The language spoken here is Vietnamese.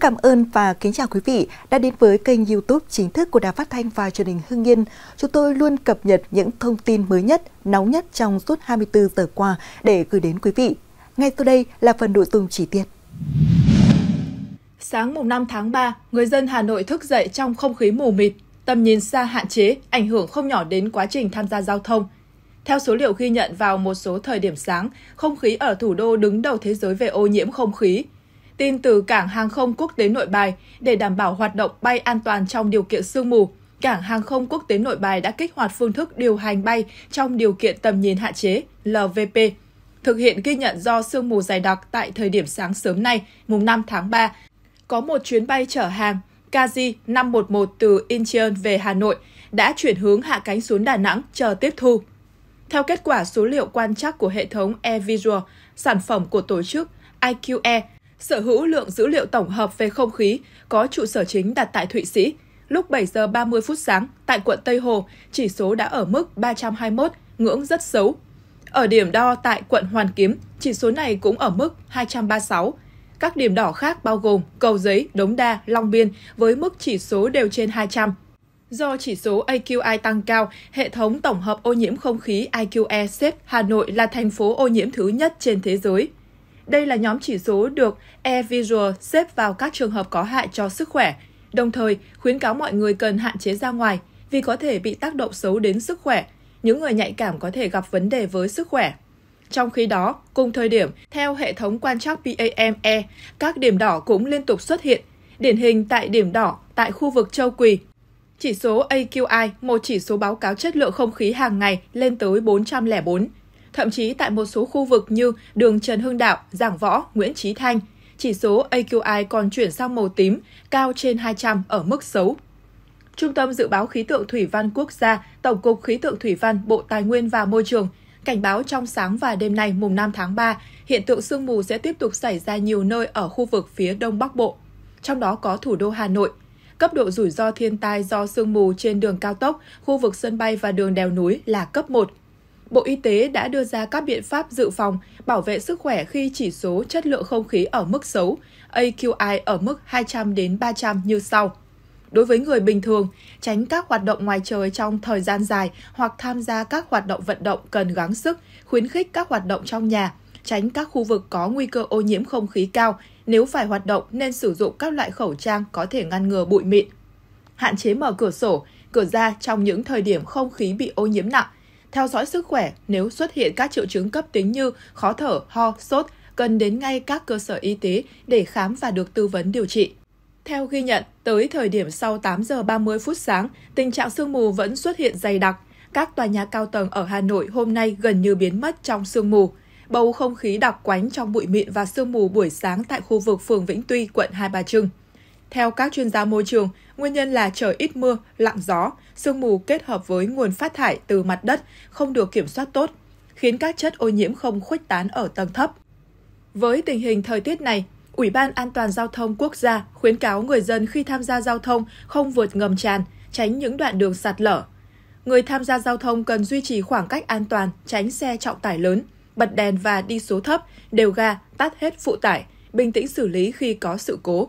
cảm ơn và kính chào quý vị đã đến với kênh YouTube chính thức của Đài Phát thanh và Truyền hình Hưng Yên. Chúng tôi luôn cập nhật những thông tin mới nhất, nóng nhất trong suốt 24 giờ qua để gửi đến quý vị. Ngay sau đây là phần nội dung chi tiết. Sáng mùng 5 tháng 3, người dân Hà Nội thức dậy trong không khí mù mịt, tầm nhìn xa hạn chế, ảnh hưởng không nhỏ đến quá trình tham gia giao thông. Theo số liệu ghi nhận vào một số thời điểm sáng, không khí ở thủ đô đứng đầu thế giới về ô nhiễm không khí – tin từ Cảng Hàng không Quốc tế Nội Bài để đảm bảo hoạt động bay an toàn trong điều kiện sương mù. Cảng Hàng không Quốc tế Nội Bài đã kích hoạt phương thức điều hành bay trong điều kiện tầm nhìn hạn chế LVP, thực hiện ghi nhận do sương mù dày đặc tại thời điểm sáng sớm nay, mùng 5 tháng 3. Có một chuyến bay chở hàng KZ 511 từ Incheon về Hà Nội đã chuyển hướng hạ cánh xuống Đà Nẵng chờ tiếp thu. Theo kết quả số liệu quan trắc của hệ thống AirVisual, sản phẩm của tổ chức IQE sở hữu lượng dữ liệu tổng hợp về không khí, có trụ sở chính đặt tại Thụy Sĩ. Lúc 7 giờ 30 phút sáng, tại quận Tây Hồ, chỉ số đã ở mức 321, ngưỡng rất xấu. Ở điểm đo tại quận Hoàn Kiếm, chỉ số này cũng ở mức 236. Các điểm đỏ khác bao gồm Cầu Giấy, Đống Đa, Long Biên với mức chỉ số đều trên 200. Do chỉ số AQI tăng cao, hệ thống tổng hợp ô nhiễm không khí IQE xếp Hà Nội là thành phố ô nhiễm thứ nhất trên thế giới. Đây là nhóm chỉ số được E-Visual xếp vào các trường hợp có hại cho sức khỏe, đồng thời khuyến cáo mọi người cần hạn chế ra ngoài vì có thể bị tác động xấu đến sức khỏe. Những người nhạy cảm có thể gặp vấn đề với sức khỏe. Trong khi đó, cùng thời điểm, theo hệ thống quan trắc PAME, các điểm đỏ cũng liên tục xuất hiện, điển hình tại điểm đỏ tại khu vực Châu Quỳ. Chỉ số AQI, một chỉ số báo cáo chất lượng không khí hàng ngày lên tới 404. Thậm chí tại một số khu vực như đường Trần Hưng Đạo, Giảng Võ, Nguyễn Trí Thanh, chỉ số AQI còn chuyển sang màu tím, cao trên 200 ở mức xấu. Trung tâm Dự báo Khí tượng Thủy văn Quốc gia, Tổng cục Khí tượng Thủy văn, Bộ Tài nguyên và Môi trường cảnh báo trong sáng và đêm nay mùng 5 tháng 3, hiện tượng sương mù sẽ tiếp tục xảy ra nhiều nơi ở khu vực phía Đông Bắc Bộ, trong đó có thủ đô Hà Nội. Cấp độ rủi ro thiên tai do sương mù trên đường cao tốc, khu vực sân bay và đường đèo núi là cấp 1, Bộ Y tế đã đưa ra các biện pháp dự phòng, bảo vệ sức khỏe khi chỉ số chất lượng không khí ở mức xấu, AQI ở mức 200 đến 300 như sau. Đối với người bình thường, tránh các hoạt động ngoài trời trong thời gian dài hoặc tham gia các hoạt động vận động cần gắng sức, khuyến khích các hoạt động trong nhà, tránh các khu vực có nguy cơ ô nhiễm không khí cao, nếu phải hoạt động nên sử dụng các loại khẩu trang có thể ngăn ngừa bụi mịn. Hạn chế mở cửa sổ, cửa ra trong những thời điểm không khí bị ô nhiễm nặng, theo dõi sức khỏe, nếu xuất hiện các triệu chứng cấp tính như khó thở, ho, sốt, cần đến ngay các cơ sở y tế để khám và được tư vấn điều trị. Theo ghi nhận, tới thời điểm sau 8 giờ 30 phút sáng, tình trạng sương mù vẫn xuất hiện dày đặc. Các tòa nhà cao tầng ở Hà Nội hôm nay gần như biến mất trong sương mù. Bầu không khí đặc quánh trong bụi mịn và sương mù buổi sáng tại khu vực phường Vĩnh Tuy, quận Hai Bà Trưng. Theo các chuyên gia môi trường, nguyên nhân là trời ít mưa, lặng gió, sương mù kết hợp với nguồn phát thải từ mặt đất không được kiểm soát tốt, khiến các chất ô nhiễm không khuếch tán ở tầng thấp. Với tình hình thời tiết này, Ủy ban An toàn Giao thông Quốc gia khuyến cáo người dân khi tham gia giao thông không vượt ngầm tràn, tránh những đoạn đường sạt lở. Người tham gia giao thông cần duy trì khoảng cách an toàn, tránh xe trọng tải lớn, bật đèn và đi số thấp, đều ga, tắt hết phụ tải, bình tĩnh xử lý khi có sự cố.